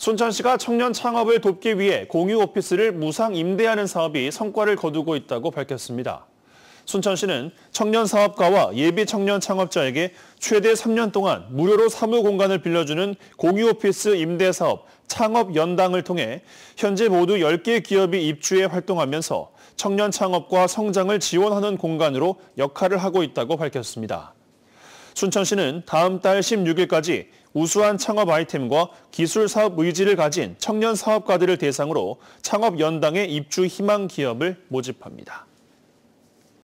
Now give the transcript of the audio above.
순천시가 청년 창업을 돕기 위해 공유 오피스를 무상 임대하는 사업이 성과를 거두고 있다고 밝혔습니다. 순천시는 청년 사업가와 예비 청년 창업자에게 최대 3년 동안 무료로 사무 공간을 빌려주는 공유 오피스 임대 사업 창업 연당을 통해 현재 모두 10개 기업이 입주해 활동하면서 청년 창업과 성장을 지원하는 공간으로 역할을 하고 있다고 밝혔습니다. 순천시는 다음 달 16일까지 우수한 창업 아이템과 기술 사업 의지를 가진 청년 사업가들을 대상으로 창업 연당의 입주 희망 기업을 모집합니다.